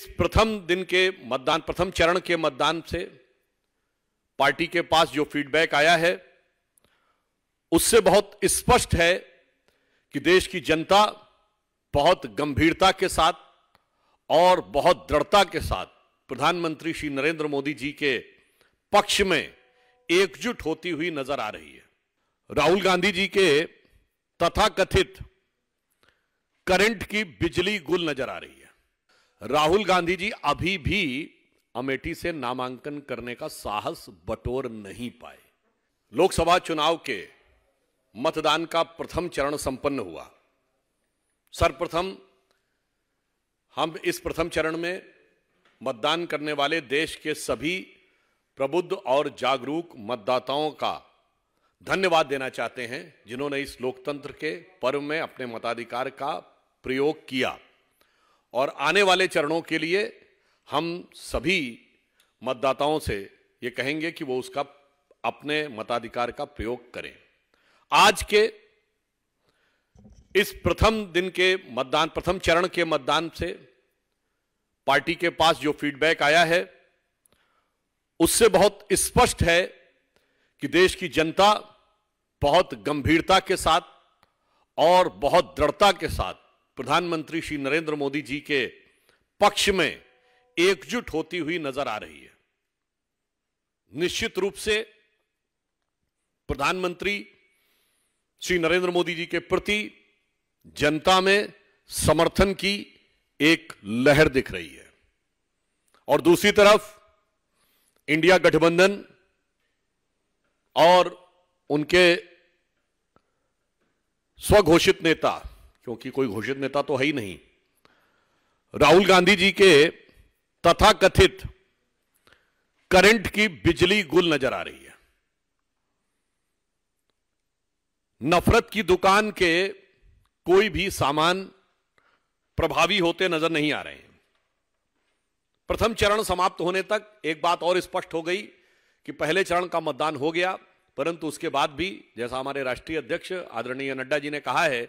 इस प्रथम दिन के मतदान प्रथम चरण के मतदान से पार्टी के पास जो फीडबैक आया है उससे बहुत स्पष्ट है कि देश की जनता बहुत गंभीरता के साथ और बहुत दृढ़ता के साथ प्रधानमंत्री श्री नरेंद्र मोदी जी के पक्ष में एकजुट होती हुई नजर आ रही है राहुल गांधी जी के तथाकथित करंट की बिजली गुल नजर आ रही है राहुल गांधी जी अभी भी अमेठी से नामांकन करने का साहस बटोर नहीं पाए लोकसभा चुनाव के मतदान का प्रथम चरण संपन्न हुआ सर्वप्रथम हम इस प्रथम चरण में मतदान करने वाले देश के सभी प्रबुद्ध और जागरूक मतदाताओं का धन्यवाद देना चाहते हैं जिन्होंने इस लोकतंत्र के पर्व में अपने मताधिकार का प्रयोग किया और आने वाले चरणों के लिए हम सभी मतदाताओं से ये कहेंगे कि वो उसका अपने मताधिकार का प्रयोग करें आज के इस प्रथम दिन के मतदान प्रथम चरण के मतदान से पार्टी के पास जो फीडबैक आया है उससे बहुत स्पष्ट है कि देश की जनता बहुत गंभीरता के साथ और बहुत दृढ़ता के साथ प्रधानमंत्री श्री नरेंद्र मोदी जी के पक्ष में एकजुट होती हुई नजर आ रही है निश्चित रूप से प्रधानमंत्री श्री नरेंद्र मोदी जी के प्रति जनता में समर्थन की एक लहर दिख रही है और दूसरी तरफ इंडिया गठबंधन और उनके स्वघोषित नेता क्योंकि कोई घोषित नेता तो है ही नहीं राहुल गांधी जी के तथाकथित करंट की बिजली गुल नजर आ रही है नफरत की दुकान के कोई भी सामान प्रभावी होते नजर नहीं आ रहे हैं प्रथम चरण समाप्त होने तक एक बात और स्पष्ट हो गई कि पहले चरण का मतदान हो गया परंतु उसके बाद भी जैसा हमारे राष्ट्रीय अध्यक्ष आदरणीय नड्डा जी ने कहा है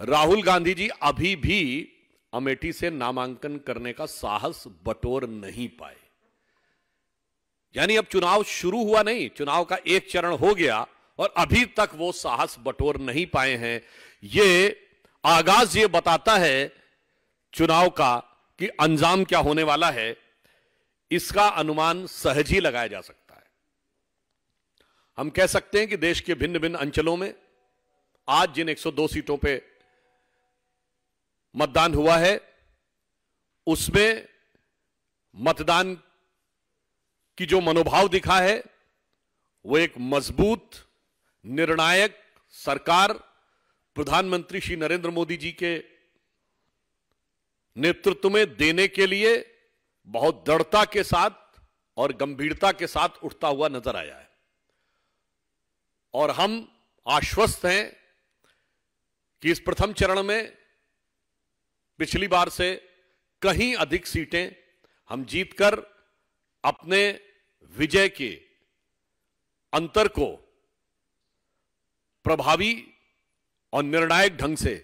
राहुल गांधी जी अभी भी अमेठी से नामांकन करने का साहस बटोर नहीं पाए यानी अब चुनाव शुरू हुआ नहीं चुनाव का एक चरण हो गया और अभी तक वो साहस बटोर नहीं पाए हैं ये आगाज ये बताता है चुनाव का कि अंजाम क्या होने वाला है इसका अनुमान सहज ही लगाया जा सकता है हम कह सकते हैं कि देश के भिन्न भिन्न अंचलों में आज जिन 102 सीटों पर मतदान हुआ है उसमें मतदान की जो मनोभाव दिखा है वो एक मजबूत निर्णायक सरकार प्रधानमंत्री श्री नरेंद्र मोदी जी के नेतृत्व में देने के लिए बहुत दृढ़ता के साथ और गंभीरता के साथ उठता हुआ नजर आया है और हम आश्वस्त हैं कि इस प्रथम चरण में पिछली बार से कहीं अधिक सीटें हम जीतकर अपने विजय के अंतर को प्रभावी और निर्णायक ढंग से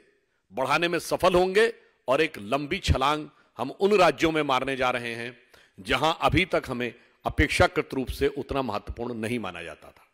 बढ़ाने में सफल होंगे और एक लंबी छलांग हम उन राज्यों में मारने जा रहे हैं जहां अभी तक हमें अपेक्षाकृत रूप से उतना महत्वपूर्ण नहीं माना जाता था